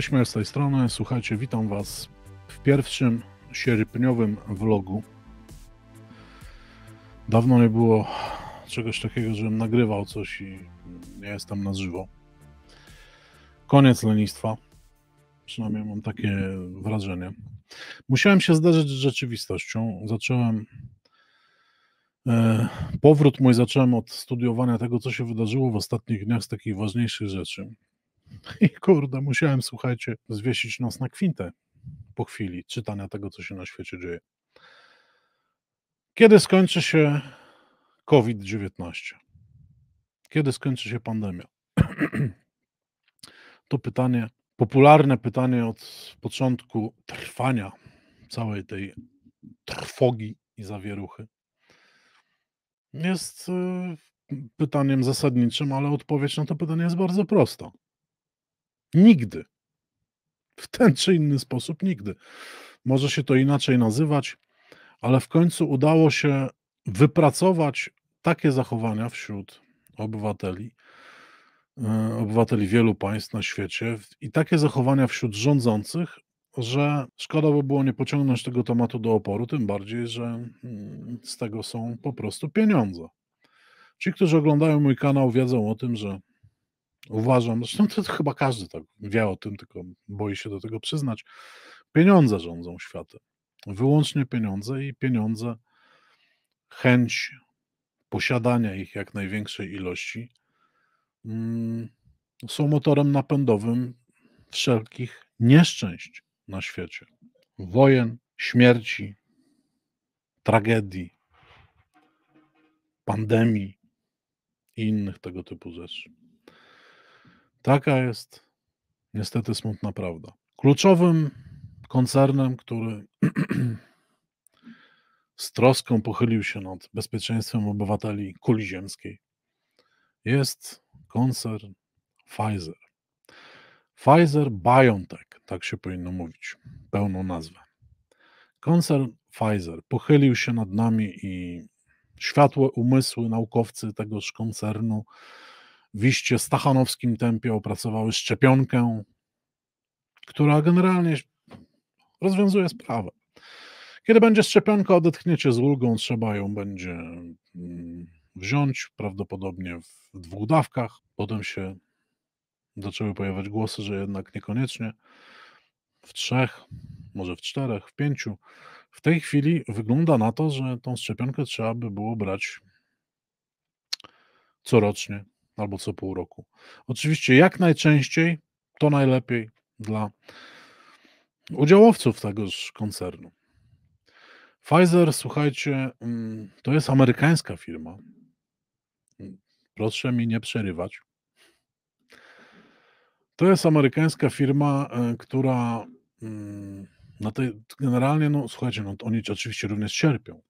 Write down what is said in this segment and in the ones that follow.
Cześć, Mier z tej strony. Słuchajcie, witam Was w pierwszym sierpniowym vlogu. Dawno nie było czegoś takiego, żebym nagrywał coś i nie jestem na żywo. Koniec lenistwa. Przynajmniej mam takie wrażenie. Musiałem się zderzyć z rzeczywistością. Zacząłem. E, powrót mój zacząłem od studiowania tego, co się wydarzyło w ostatnich dniach z takich ważniejszych rzeczy. I kurde, musiałem, słuchajcie, zwiesić nos na kwintę po chwili czytania tego, co się na świecie dzieje. Kiedy skończy się COVID-19? Kiedy skończy się pandemia? To pytanie, popularne pytanie od początku trwania całej tej trwogi i zawieruchy. Jest y, pytaniem zasadniczym, ale odpowiedź na to pytanie jest bardzo prosta. Nigdy. W ten czy inny sposób nigdy. Może się to inaczej nazywać, ale w końcu udało się wypracować takie zachowania wśród obywateli, e, obywateli wielu państw na świecie i takie zachowania wśród rządzących, że szkoda by było nie pociągnąć tego tematu do oporu, tym bardziej, że mm, z tego są po prostu pieniądze. Ci, którzy oglądają mój kanał, wiedzą o tym, że uważam, zresztą to, to chyba każdy tak wie o tym, tylko boi się do tego przyznać, pieniądze rządzą światem. Wyłącznie pieniądze i pieniądze, chęć posiadania ich jak największej ilości mm, są motorem napędowym wszelkich nieszczęść na świecie. Wojen, śmierci, tragedii, pandemii i innych tego typu rzeczy. Taka jest niestety smutna prawda. Kluczowym koncernem, który z troską pochylił się nad bezpieczeństwem obywateli kuli ziemskiej, jest koncern Pfizer. Pfizer BioNTech, tak się powinno mówić, pełną nazwę. Koncern Pfizer pochylił się nad nami i światłe umysły naukowcy tegoż koncernu w iście stachanowskim tempie opracowały szczepionkę, która generalnie rozwiązuje sprawę. Kiedy będzie szczepionka, odetchniecie z ulgą, trzeba ją będzie mm, wziąć, prawdopodobnie w dwóch dawkach. Potem się zaczęły pojawiać głosy, że jednak niekoniecznie w trzech, może w czterech, w pięciu. W tej chwili wygląda na to, że tą szczepionkę trzeba by było brać corocznie albo co pół roku. Oczywiście jak najczęściej to najlepiej dla udziałowców tegoż koncernu. Pfizer, słuchajcie, mm, to jest amerykańska firma. Proszę mi nie przerywać. To jest amerykańska firma, e, która mm, na tej, generalnie, no słuchajcie, no, oni oczywiście również cierpią.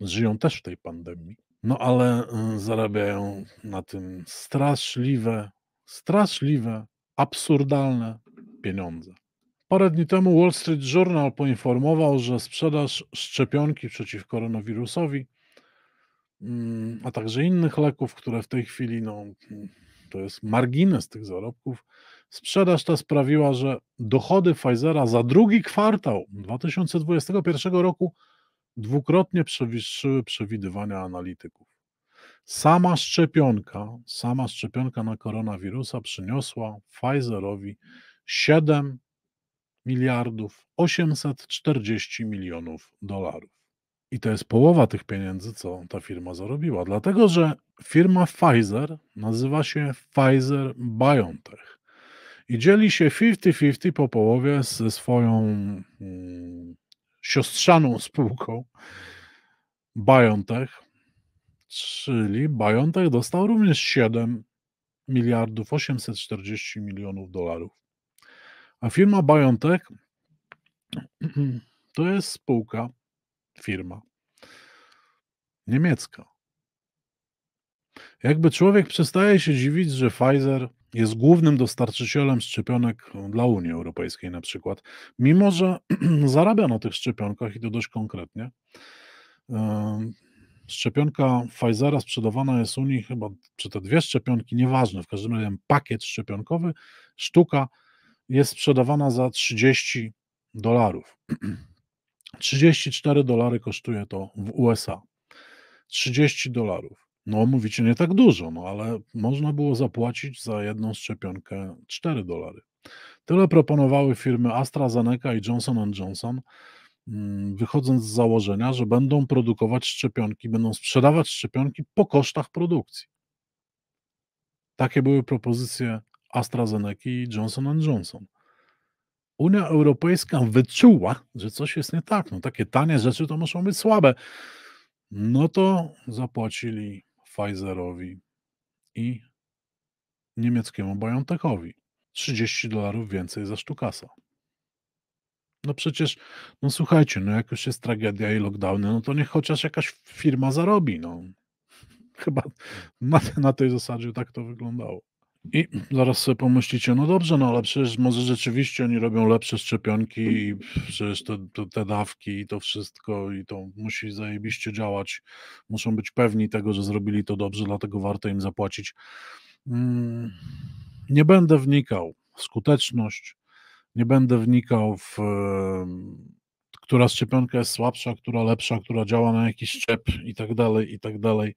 Żyją też w tej pandemii. No ale y, zarabiają na tym straszliwe, straszliwe, absurdalne pieniądze. Parę dni temu Wall Street Journal poinformował, że sprzedaż szczepionki przeciw koronawirusowi, mm, a także innych leków, które w tej chwili no, to jest margines tych zarobków, sprzedaż ta sprawiła, że dochody Pfizera za drugi kwartał 2021 roku dwukrotnie przewyższyły przewidywania analityków. Sama szczepionka, sama szczepionka na koronawirusa przyniosła Pfizerowi 7 miliardów 840 milionów dolarów. I to jest połowa tych pieniędzy, co ta firma zarobiła. Dlatego, że firma Pfizer nazywa się Pfizer BioNTech i dzieli się 50-50 po połowie ze swoją mm, siostrzaną spółką BioNTech, czyli BioNTech dostał również 7 miliardów 840 milionów dolarów. A firma BioNTech to jest spółka, firma niemiecka. Jakby człowiek przestaje się dziwić, że Pfizer jest głównym dostarczycielem szczepionek dla Unii Europejskiej na przykład, mimo że zarabia na tych szczepionkach i to dość konkretnie. Szczepionka Pfizera sprzedawana jest u nich, chyba, czy te dwie szczepionki, nieważne, w każdym razie pakiet szczepionkowy, sztuka jest sprzedawana za 30 dolarów. 34 dolary kosztuje to w USA. 30 dolarów. No, mówicie nie tak dużo, no ale można było zapłacić za jedną szczepionkę 4 dolary. Tyle proponowały firmy AstraZeneca i Johnson Johnson, mm, wychodząc z założenia, że będą produkować szczepionki, będą sprzedawać szczepionki po kosztach produkcji. Takie były propozycje AstraZeneca i Johnson Johnson. Unia Europejska wyczuła, że coś jest nie tak. No, takie tanie rzeczy to muszą być słabe. No to zapłacili Pfizerowi i niemieckiemu BioNTechowi 30 dolarów więcej za sztukasa. No przecież, no słuchajcie, no jak już jest tragedia i lockdowny, no to niech chociaż jakaś firma zarobi, no. Chyba na, na tej zasadzie tak to wyglądało. I zaraz sobie pomyślicie, no dobrze, no ale przecież może rzeczywiście oni robią lepsze szczepionki i przecież te, te, te dawki i to wszystko i to musi zajebiście działać. Muszą być pewni tego, że zrobili to dobrze, dlatego warto im zapłacić. Mm, nie będę wnikał w skuteczność, nie będę wnikał w e, która szczepionka jest słabsza, która lepsza, która działa na jakiś szczep i tak dalej, i tak dalej.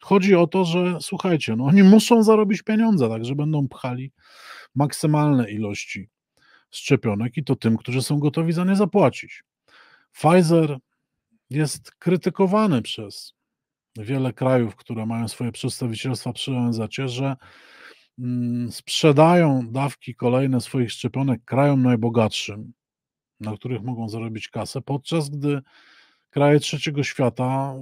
Chodzi o to, że słuchajcie, no oni muszą zarobić pieniądze, także będą pchali maksymalne ilości szczepionek i to tym, którzy są gotowi za nie zapłacić. Pfizer jest krytykowany przez wiele krajów, które mają swoje przedstawicielstwa przy ONZ, że mm, sprzedają dawki kolejne swoich szczepionek krajom najbogatszym, na których mogą zarobić kasę, podczas gdy kraje trzeciego świata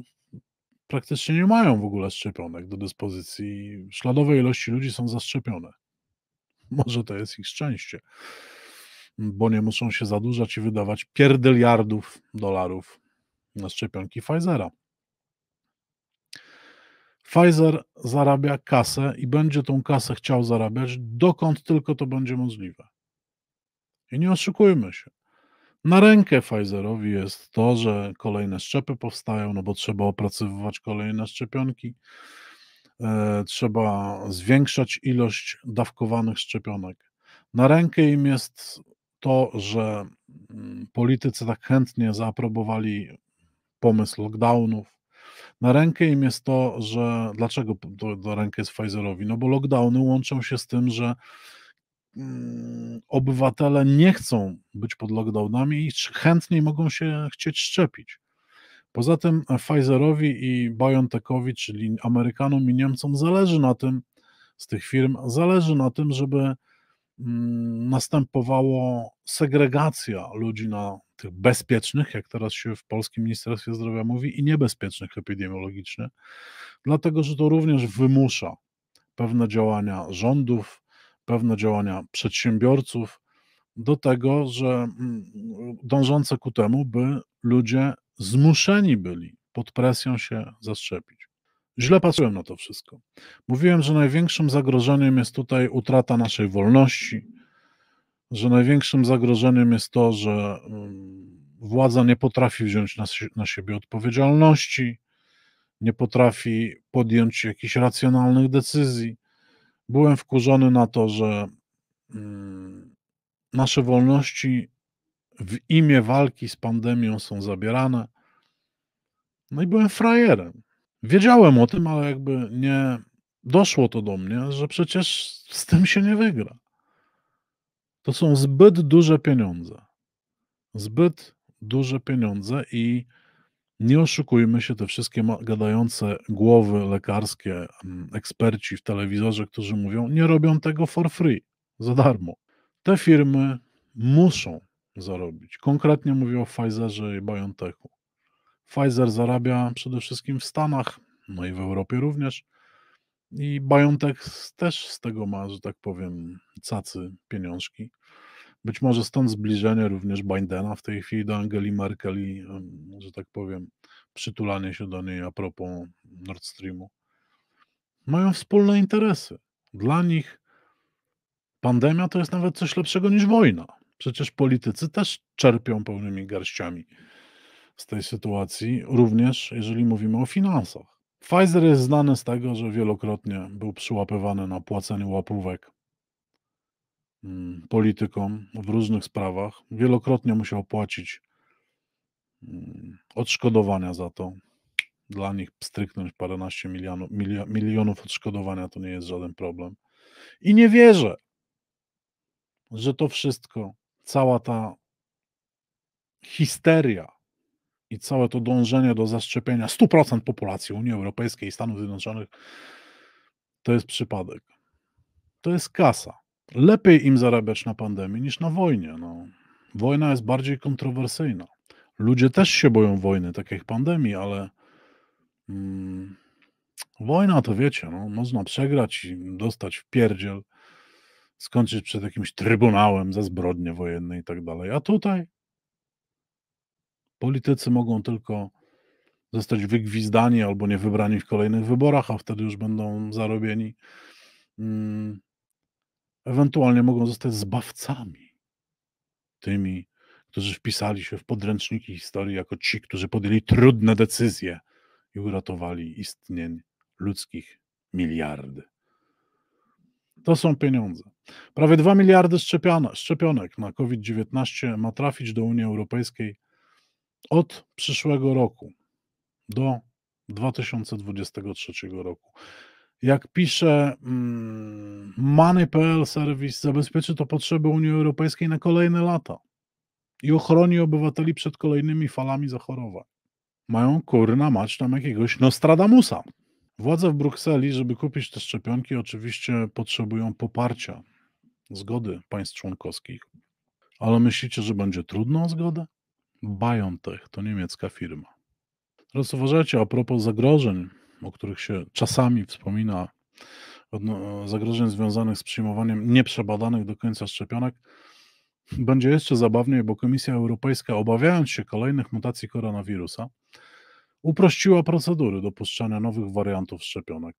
praktycznie nie mają w ogóle szczepionek do dyspozycji. Śladowe ilości ludzi są zaszczepione. Może to jest ich szczęście, bo nie muszą się zadłużać i wydawać pierdeliardów dolarów na szczepionki Pfizera. Pfizer zarabia kasę i będzie tą kasę chciał zarabiać, dokąd tylko to będzie możliwe. I nie oszukujmy się. Na rękę Pfizerowi jest to, że kolejne szczepy powstają, no bo trzeba opracowywać kolejne szczepionki, e, trzeba zwiększać ilość dawkowanych szczepionek. Na rękę im jest to, że mm, politycy tak chętnie zaaprobowali pomysł lockdownów. Na rękę im jest to, że dlaczego do, do rękę jest Pfizerowi? No bo lockdowny łączą się z tym, że Mm, obywatele nie chcą być pod lockdownami i chętniej mogą się chcieć szczepić. Poza tym e, Pfizerowi i BioNTechowi, czyli Amerykanom i Niemcom, zależy na tym, z tych firm, zależy na tym, żeby mm, następowało segregacja ludzi na tych bezpiecznych, jak teraz się w Polskim Ministerstwie Zdrowia mówi, i niebezpiecznych epidemiologicznie, dlatego że to również wymusza pewne działania rządów, pewne działania przedsiębiorców do tego, że mm, dążące ku temu, by ludzie zmuszeni byli pod presją się zaszczepić. Źle patrzyłem na to wszystko. Mówiłem, że największym zagrożeniem jest tutaj utrata naszej wolności, że największym zagrożeniem jest to, że mm, władza nie potrafi wziąć na, na siebie odpowiedzialności, nie potrafi podjąć jakichś racjonalnych decyzji, byłem wkurzony na to, że mm, nasze wolności w imię walki z pandemią są zabierane. No i byłem frajerem. Wiedziałem o tym, ale jakby nie doszło to do mnie, że przecież z tym się nie wygra. To są zbyt duże pieniądze. Zbyt duże pieniądze i nie oszukujmy się, te wszystkie gadające głowy lekarskie, mm, eksperci w telewizorze, którzy mówią, nie robią tego for free, za darmo. Te firmy muszą zarobić. Konkretnie mówię o Pfizerze i BioNTechu. Pfizer zarabia przede wszystkim w Stanach, no i w Europie również. I BioNTech też z tego ma, że tak powiem, cacy pieniążki. Być może stąd zbliżenie również Bidena w tej chwili do Angeli Merkel i, że tak powiem, przytulanie się do niej a propos Nord Streamu. Mają wspólne interesy. Dla nich pandemia to jest nawet coś lepszego niż wojna. Przecież politycy też czerpią pełnymi garściami z tej sytuacji, również jeżeli mówimy o finansach. Pfizer jest znany z tego, że wielokrotnie był przyłapywany na płacenie łapówek Mm, politykom w różnych sprawach. Wielokrotnie musiał płacić mm, odszkodowania za to. Dla nich stryknąć paręnaście milionów, milionów odszkodowania to nie jest żaden problem. I nie wierzę, że to wszystko, cała ta histeria i całe to dążenie do zaszczepienia 100% populacji Unii Europejskiej i Stanów Zjednoczonych to jest przypadek. To jest kasa. Lepiej im zarabiać na pandemii niż na wojnie. No. Wojna jest bardziej kontrowersyjna. Ludzie też się boją wojny, tak jak pandemii, ale mm, wojna to wiecie, no, można przegrać i dostać w pierdziel, skończyć przed jakimś trybunałem za zbrodnie wojenne i tak dalej. A tutaj politycy mogą tylko zostać wygwizdani albo nie wybrani w kolejnych wyborach, a wtedy już będą zarobieni mm, ewentualnie mogą zostać zbawcami, tymi, którzy wpisali się w podręczniki historii jako ci, którzy podjęli trudne decyzje i uratowali istnień ludzkich miliardy. To są pieniądze. Prawie 2 miliardy szczepionek na COVID-19 ma trafić do Unii Europejskiej od przyszłego roku do 2023 roku. Jak pisze mm, Money.pl serwis, zabezpieczy to potrzeby Unii Europejskiej na kolejne lata i ochroni obywateli przed kolejnymi falami zachorowań. Mają kurna mać tam jakiegoś Nostradamusa. Władze w Brukseli, żeby kupić te szczepionki, oczywiście potrzebują poparcia, zgody państw członkowskich. Ale myślicie, że będzie trudno o zgodę? BioNTech to niemiecka firma. Teraz uważajcie, a propos zagrożeń o których się czasami wspomina, zagrożeń związanych z przyjmowaniem nieprzebadanych do końca szczepionek, będzie jeszcze zabawniej, bo Komisja Europejska, obawiając się kolejnych mutacji koronawirusa, uprościła procedury dopuszczania nowych wariantów szczepionek.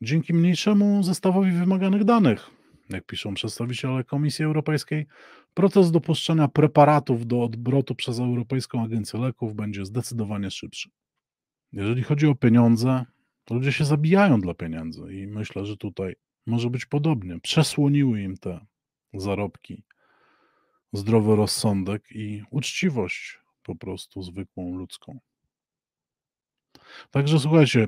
Dzięki mniejszemu zestawowi wymaganych danych jak piszą przedstawiciele Komisji Europejskiej, proces dopuszczenia preparatów do obrotu przez Europejską Agencję Leków będzie zdecydowanie szybszy. Jeżeli chodzi o pieniądze, to ludzie się zabijają dla pieniędzy i myślę, że tutaj może być podobnie. Przesłoniły im te zarobki, zdrowy rozsądek i uczciwość po prostu zwykłą ludzką. Także słuchajcie,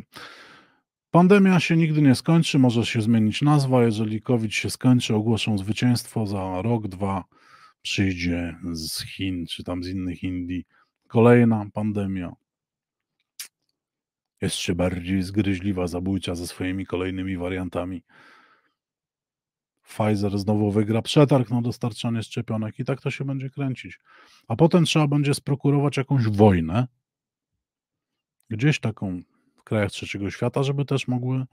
Pandemia się nigdy nie skończy, może się zmienić nazwa. Jeżeli COVID się skończy, ogłoszą zwycięstwo za rok, dwa przyjdzie z Chin czy tam z innych Indii kolejna pandemia. Jest się bardziej zgryźliwa, zabójcza ze swoimi kolejnymi wariantami. Pfizer znowu wygra przetarg na dostarczanie szczepionek i tak to się będzie kręcić. A potem trzeba będzie sprokurować jakąś wojnę, gdzieś taką krajach trzeciego świata, żeby też mogły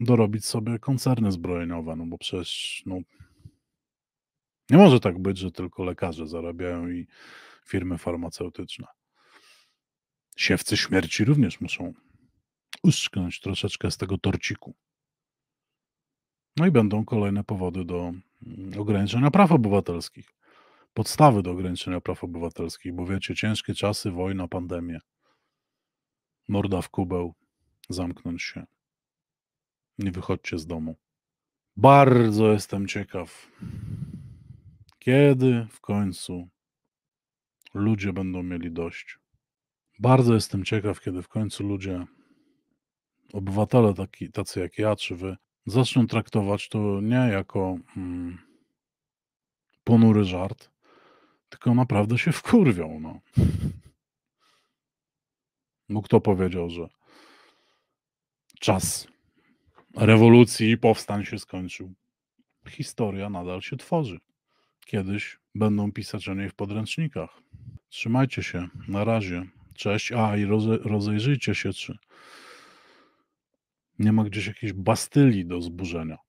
dorobić sobie koncerny zbrojeniowe, no bo przecież no, nie może tak być, że tylko lekarze zarabiają i firmy farmaceutyczne. Siewcy śmierci również muszą uszczknąć troszeczkę z tego torciku. No i będą kolejne powody do mm, ograniczenia praw obywatelskich. Podstawy do ograniczenia praw obywatelskich, bo wiecie, ciężkie czasy, wojna, pandemia. Morda w kubeł, zamknąć się. Nie wychodźcie z domu. Bardzo jestem ciekaw, kiedy w końcu ludzie będą mieli dość. Bardzo jestem ciekaw, kiedy w końcu ludzie, obywatele taki, tacy jak ja czy wy, zaczną traktować to nie jako mm, ponury żart, tylko naprawdę się wkurwią. No. No kto powiedział, że czas rewolucji i powstań się skończył? Historia nadal się tworzy. Kiedyś będą pisać o niej w podręcznikach. Trzymajcie się, na razie. Cześć, a i rozejrzyjcie się, czy nie ma gdzieś jakiejś bastylii do zburzenia.